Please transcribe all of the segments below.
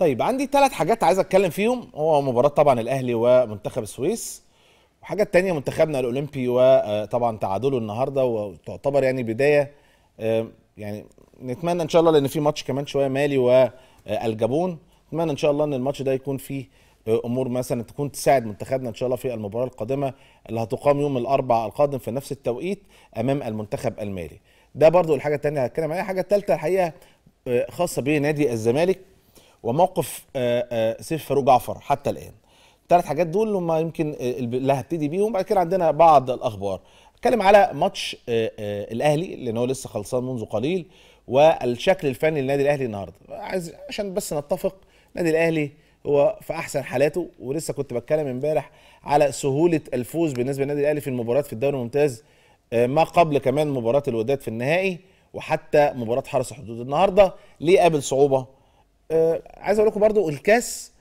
طيب عندي ثلاث حاجات عايز اتكلم فيهم هو مباراه طبعا الاهلي ومنتخب السويس وحاجه تانية منتخبنا الاولمبي وطبعا آه، تعادله النهارده وتعتبر يعني بدايه يعني نتمنى ان شاء الله لان في ماتش كمان شويه مالي والجابون آه، نتمنى ان شاء الله ان الماتش ده يكون فيه آه، امور مثلا تكون تساعد منتخبنا ان شاء الله في المباراه القادمه اللي هتقام يوم الاربعاء القادم في نفس التوقيت امام المنتخب المالي ده برضو الحاجه الثانيه هتكلم عليها الحاجه الثالثه الحقيقه خاصه بنادي الزمالك وموقف آه، آه، سيف فاروق جعفر حتى الان ثلاث حاجات دول هم يمكن آه، اللي هبتدي بيهم بعد كده عندنا بعض الاخبار اتكلم على ماتش الاهلي لان هو لسه خلصان منذ قليل والشكل الفني للنادي الاهلي النهارده عايز عشان بس نتفق النادي الاهلي هو في احسن حالاته ولسه كنت بتكلم امبارح على سهوله الفوز بالنسبه للنادي الاهلي في المباريات في الدوري الممتاز ما قبل كمان مباراه الوداد في النهائي وحتى مباراه حرس الحدود النهارده ليه قابل صعوبه آه عايز اقول لكم برضو الكاس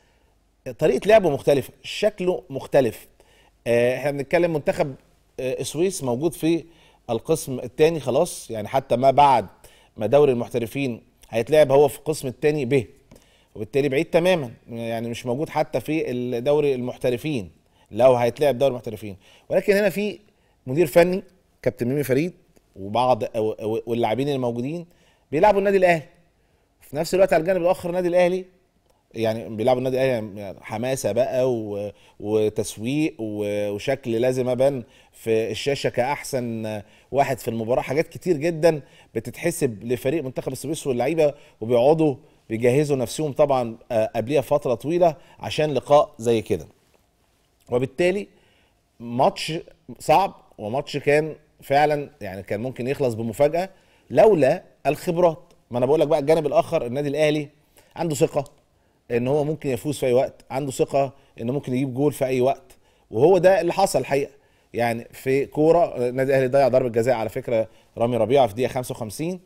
طريقه لعبه مختلفه شكله مختلف آه احنا بنتكلم منتخب آه السويس موجود في القسم الثاني خلاص يعني حتى ما بعد ما دوري المحترفين هيتلعب هو في القسم الثاني ب وبالتالي بعيد تماما يعني مش موجود حتى في دوري المحترفين لو هيتلعب دوري المحترفين ولكن هنا في مدير فني كابتن ميمي فريد وبعض واللاعبين الموجودين بيلعبوا النادي الاهلي في نفس الوقت على الجانب الاخر النادي الاهلي يعني بيلعبوا النادي الاهلي يعني حماسه بقى وتسويق وشكل لازم ابان في الشاشه كاحسن واحد في المباراه حاجات كتير جدا بتتحسب لفريق منتخب السويس واللعيبه وبيقعدوا بيجهزوا نفسهم طبعا آه، قبليها فتره طويله عشان لقاء زي كده وبالتالي ماتش صعب وماتش كان فعلا يعني كان ممكن يخلص بمفاجاه لولا الخبرات ما انا بقول لك بقى الجانب الاخر النادي الاهلي عنده ثقه ان هو ممكن يفوز في اي وقت عنده ثقه ان ممكن يجيب جول في اي وقت وهو ده اللي حصل الحقيقه يعني في كوره النادي الاهلي ضيع ضربه جزاء على فكره رامي ربيعه في دقيقه 55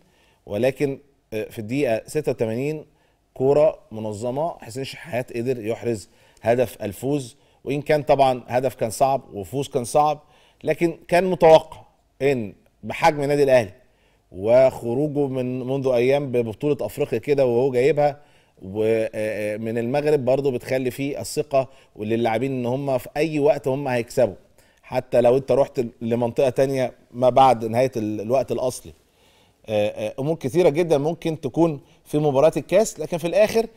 ولكن آه، في الدقيقه 86 كوره منظمه حسين الشحات قدر يحرز هدف الفوز وان كان طبعا هدف كان صعب وفوز كان صعب لكن كان متوقع ان بحجم النادي الاهلي وخروجه من منذ ايام ببطوله افريقيا كده وهو جايبها ومن آه، آه، المغرب برضه بتخلي فيه الثقه وللاعبين ان هم في اي وقت هم هيكسبوا حتى لو انت رحت لمنطقه تانية ما بعد نهايه الوقت الاصلي آه، امور كثيره جدا ممكن تكون في مباراه الكاس لكن في الاخر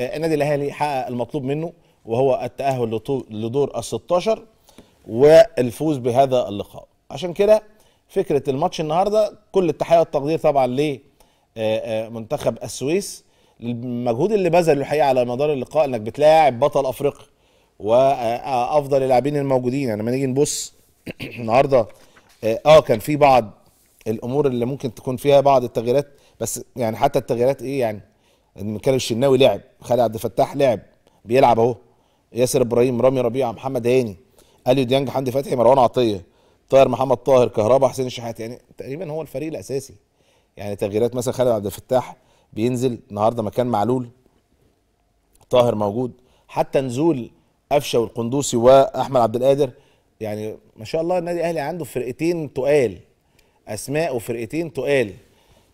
النادي الاهلي حقق المطلوب منه وهو التاهل لدور ال 16 والفوز بهذا اللقاء عشان كده فكره الماتش النهارده كل التحيه والتقدير طبعا لمنتخب آه، آه، السويس المجهود اللي بذله الحقيقه على مدار اللقاء انك بتلاعب بطل افريقيا وافضل اللاعبين الموجودين يعني لما نيجي نبص النهارده آه،, اه كان في بعض الامور اللي ممكن تكون فيها بعض التغييرات بس يعني حتى التغييرات ايه يعني كان الشناوي لعب خالد عبد الفتاح لعب بيلعب اهو ياسر ابراهيم رامي ربيعه محمد هاني اليو ديانج حمدي فتحي مروان عطيه طاهر محمد طاهر كهربا حسين الشحات يعني تقريبا هو الفريق الاساسي يعني تغييرات مثلا خالد عبد الفتاح بينزل النهارده مكان معلول طاهر موجود حتى نزول قفشه والقندوسي واحمد عبد القادر يعني ما شاء الله النادي الاهلي عنده فرقتين تقال اسماء وفرقتين تقال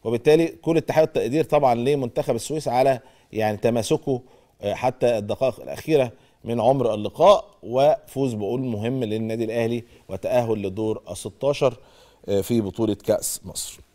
وبالتالي كل التحية والتقدير طبعا لمنتخب السويس على يعني تماسكه آه، حتى الدقائق الاخيره من عمر اللقاء وفوز بقول مهم للنادي الاهلي وتاهل لدور ال 16 آه، في بطوله كاس مصر